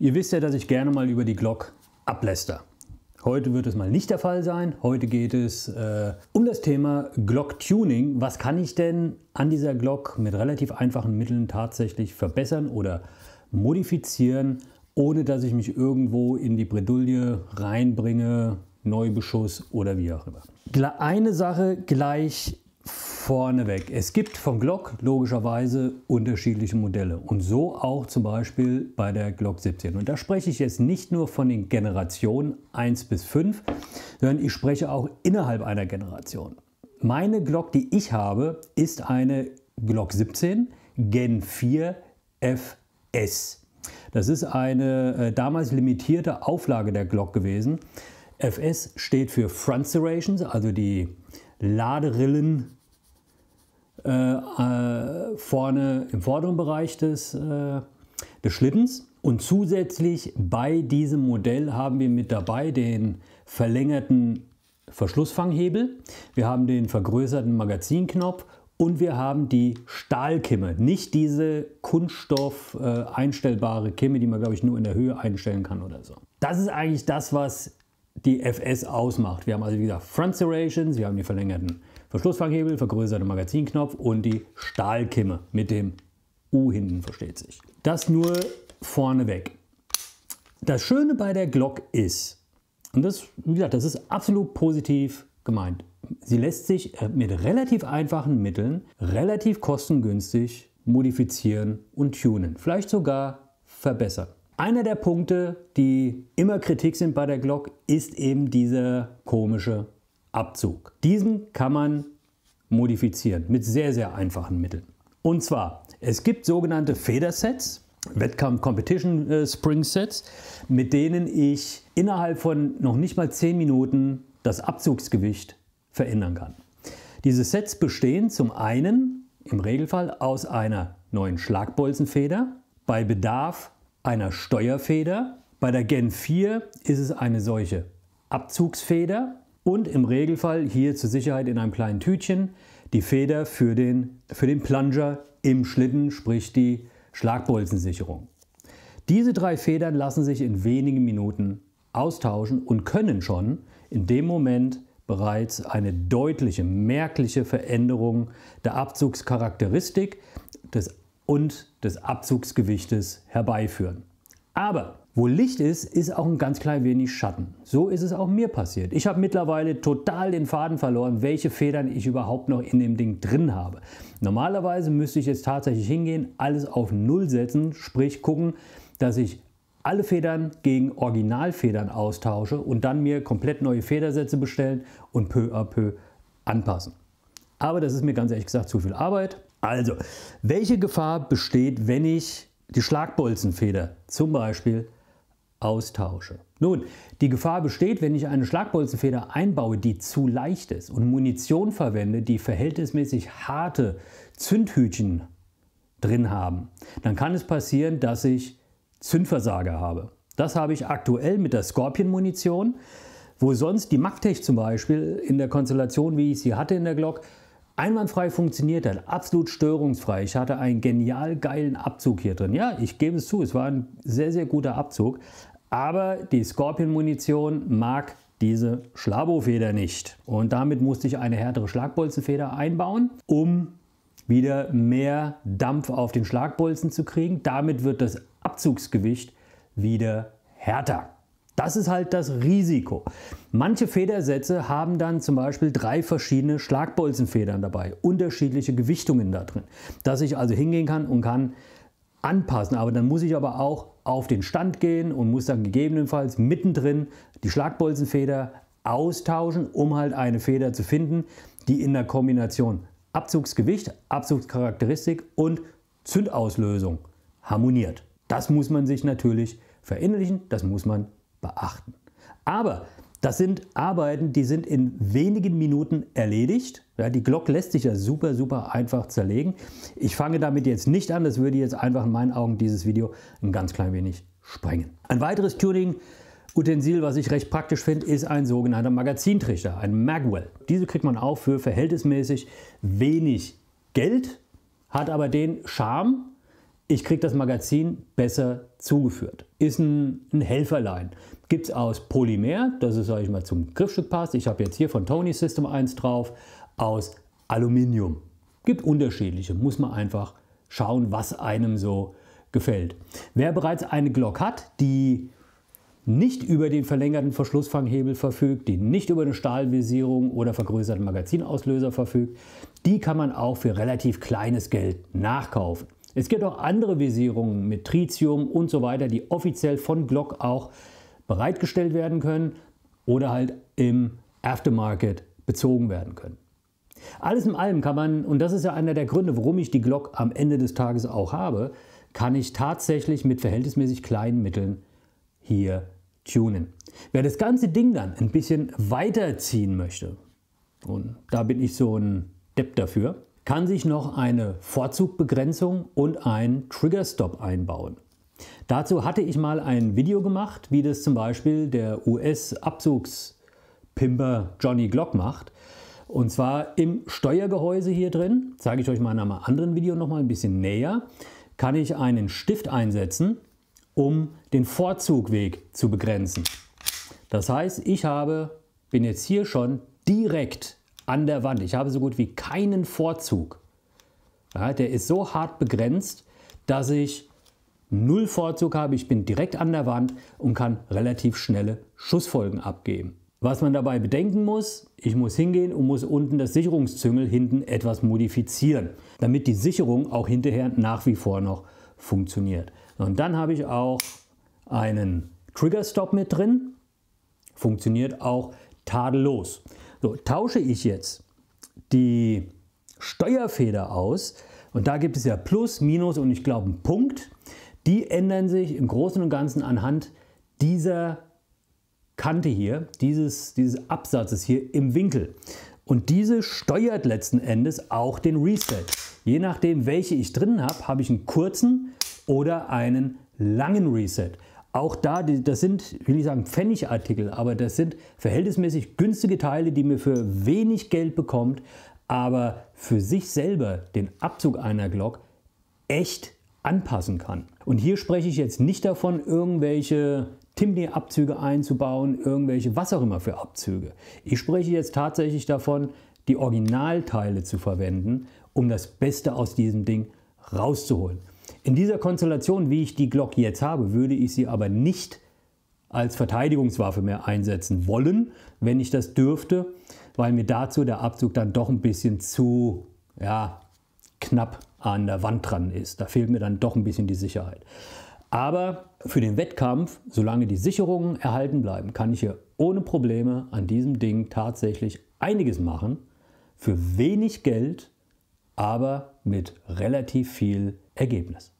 Ihr wisst ja, dass ich gerne mal über die Glock abläster. Heute wird es mal nicht der Fall sein. Heute geht es äh, um das Thema Glock Tuning. Was kann ich denn an dieser Glock mit relativ einfachen Mitteln tatsächlich verbessern oder modifizieren, ohne dass ich mich irgendwo in die Bredouille reinbringe, Neubeschuss oder wie auch immer. Eine Sache gleich Vorneweg, es gibt von Glock logischerweise unterschiedliche Modelle und so auch zum Beispiel bei der Glock 17. Und da spreche ich jetzt nicht nur von den Generationen 1 bis 5, sondern ich spreche auch innerhalb einer Generation. Meine Glock, die ich habe, ist eine Glock 17 Gen 4 FS. Das ist eine äh, damals limitierte Auflage der Glock gewesen. FS steht für Front Serrations, also die Laderillen äh, äh, vorne im vorderen Bereich des, äh, des Schlittens. Und zusätzlich bei diesem Modell haben wir mit dabei den verlängerten Verschlussfanghebel, wir haben den vergrößerten Magazinknopf und wir haben die Stahlkimme, nicht diese Kunststoff äh, einstellbare Kimme, die man glaube ich nur in der Höhe einstellen kann oder so. Das ist eigentlich das, was die FS ausmacht. Wir haben also wie gesagt Front Serrations, wir haben die verlängerten Verschlussfanghebel, vergrößerte Magazinknopf und die Stahlkimme mit dem U hinten, versteht sich. Das nur vorneweg. Das Schöne bei der Glock ist, und das, wie gesagt, das ist absolut positiv gemeint, sie lässt sich äh, mit relativ einfachen Mitteln relativ kostengünstig modifizieren und tunen, vielleicht sogar verbessern. Einer der Punkte, die immer Kritik sind bei der Glock, ist eben dieser komische Abzug. Diesen kann man modifizieren mit sehr, sehr einfachen Mitteln. Und zwar, es gibt sogenannte Federsets, Wettkampf Competition äh, Spring Sets, mit denen ich innerhalb von noch nicht mal 10 Minuten das Abzugsgewicht verändern kann. Diese Sets bestehen zum einen im Regelfall aus einer neuen Schlagbolzenfeder, bei Bedarf einer Steuerfeder, bei der Gen 4 ist es eine solche Abzugsfeder und im Regelfall hier zur Sicherheit in einem kleinen Tütchen die Feder für den, für den Plunger im Schlitten, sprich die Schlagbolzensicherung. Diese drei Federn lassen sich in wenigen Minuten austauschen und können schon in dem Moment bereits eine deutliche, merkliche Veränderung der Abzugscharakteristik des, und des Abzugsgewichtes herbeiführen. Aber wo Licht ist, ist auch ein ganz klein wenig Schatten. So ist es auch mir passiert. Ich habe mittlerweile total den Faden verloren, welche Federn ich überhaupt noch in dem Ding drin habe. Normalerweise müsste ich jetzt tatsächlich hingehen, alles auf Null setzen, sprich gucken, dass ich alle Federn gegen Originalfedern austausche und dann mir komplett neue Federsätze bestellen und peu à peu anpassen. Aber das ist mir ganz ehrlich gesagt zu viel Arbeit. Also, welche Gefahr besteht, wenn ich die Schlagbolzenfeder zum Beispiel austausche. Nun, die Gefahr besteht, wenn ich eine Schlagbolzenfeder einbaue, die zu leicht ist und Munition verwende, die verhältnismäßig harte Zündhütchen drin haben, dann kann es passieren, dass ich Zündversager habe. Das habe ich aktuell mit der Scorpion-Munition, wo sonst die Magtech zum Beispiel in der Konstellation, wie ich sie hatte in der Glock, einwandfrei funktioniert hat, absolut störungsfrei. Ich hatte einen genial geilen Abzug hier drin. Ja, ich gebe es zu, es war ein sehr, sehr guter Abzug. Aber die Scorpion-Munition mag diese Schlabofeder nicht. Und damit musste ich eine härtere Schlagbolzenfeder einbauen, um wieder mehr Dampf auf den Schlagbolzen zu kriegen. Damit wird das Abzugsgewicht wieder härter. Das ist halt das Risiko. Manche Federsätze haben dann zum Beispiel drei verschiedene Schlagbolzenfedern dabei, unterschiedliche Gewichtungen da drin, dass ich also hingehen kann und kann anpassen. Aber dann muss ich aber auch auf den Stand gehen und muss dann gegebenenfalls mittendrin die Schlagbolzenfeder austauschen, um halt eine Feder zu finden, die in der Kombination Abzugsgewicht, Abzugscharakteristik und Zündauslösung harmoniert. Das muss man sich natürlich verinnerlichen, das muss man beachten. Aber das sind Arbeiten, die sind in wenigen Minuten erledigt. Ja, die Glock lässt sich ja super, super einfach zerlegen. Ich fange damit jetzt nicht an, das würde jetzt einfach in meinen Augen dieses Video ein ganz klein wenig sprengen. Ein weiteres Tuning Utensil, was ich recht praktisch finde, ist ein sogenannter Magazintrichter, ein Magwell. Diese kriegt man auch für verhältnismäßig wenig Geld, hat aber den Charme, ich kriege das Magazin besser zugeführt. Ist ein, ein Helferlein. Gibt es aus Polymer, das ist, sage ich mal, zum Griffstück passt. Ich habe jetzt hier von Tony System 1 drauf, aus Aluminium. Gibt unterschiedliche, muss man einfach schauen, was einem so gefällt. Wer bereits eine Glock hat, die nicht über den verlängerten Verschlussfanghebel verfügt, die nicht über eine Stahlvisierung oder vergrößerten Magazinauslöser verfügt, die kann man auch für relativ kleines Geld nachkaufen. Es gibt auch andere Visierungen mit Tritium und so weiter, die offiziell von Glock auch bereitgestellt werden können oder halt im Aftermarket bezogen werden können. Alles in allem kann man, und das ist ja einer der Gründe, warum ich die Glock am Ende des Tages auch habe, kann ich tatsächlich mit verhältnismäßig kleinen Mitteln hier tunen. Wer das ganze Ding dann ein bisschen weiterziehen möchte, und da bin ich so ein Depp dafür, kann sich noch eine Vorzugbegrenzung und ein Triggerstop einbauen. Dazu hatte ich mal ein Video gemacht, wie das zum Beispiel der US-Abzugspimper Johnny Glock macht. Und zwar im Steuergehäuse hier drin, zeige ich euch mal in einem anderen Video nochmal ein bisschen näher, kann ich einen Stift einsetzen, um den Vorzugweg zu begrenzen. Das heißt, ich habe, bin jetzt hier schon direkt an der Wand. Ich habe so gut wie keinen Vorzug. Ja, der ist so hart begrenzt, dass ich null Vorzug habe. Ich bin direkt an der Wand und kann relativ schnelle Schussfolgen abgeben. Was man dabei bedenken muss, ich muss hingehen und muss unten das Sicherungszüngel hinten etwas modifizieren, damit die Sicherung auch hinterher nach wie vor noch funktioniert. Und dann habe ich auch einen Trigger Stop mit drin, funktioniert auch tadellos. So, tausche ich jetzt die Steuerfeder aus und da gibt es ja Plus, Minus und ich glaube einen Punkt. Die ändern sich im Großen und Ganzen anhand dieser Kante hier, dieses, dieses Absatzes hier im Winkel. Und diese steuert letzten Endes auch den Reset. Je nachdem, welche ich drin habe, habe ich einen kurzen oder einen langen Reset. Auch da, das sind, will ich sagen, Pfennigartikel, aber das sind verhältnismäßig günstige Teile, die man für wenig Geld bekommt, aber für sich selber den Abzug einer Glock echt anpassen kann. Und hier spreche ich jetzt nicht davon, irgendwelche Timney-Abzüge einzubauen, irgendwelche was auch immer für Abzüge. Ich spreche jetzt tatsächlich davon, die Originalteile zu verwenden, um das Beste aus diesem Ding rauszuholen. In dieser Konstellation, wie ich die Glock jetzt habe, würde ich sie aber nicht als Verteidigungswaffe mehr einsetzen wollen, wenn ich das dürfte, weil mir dazu der Abzug dann doch ein bisschen zu ja, knapp an der Wand dran ist. Da fehlt mir dann doch ein bisschen die Sicherheit. Aber für den Wettkampf, solange die Sicherungen erhalten bleiben, kann ich hier ohne Probleme an diesem Ding tatsächlich einiges machen. Für wenig Geld, aber mit relativ viel Ergebnis.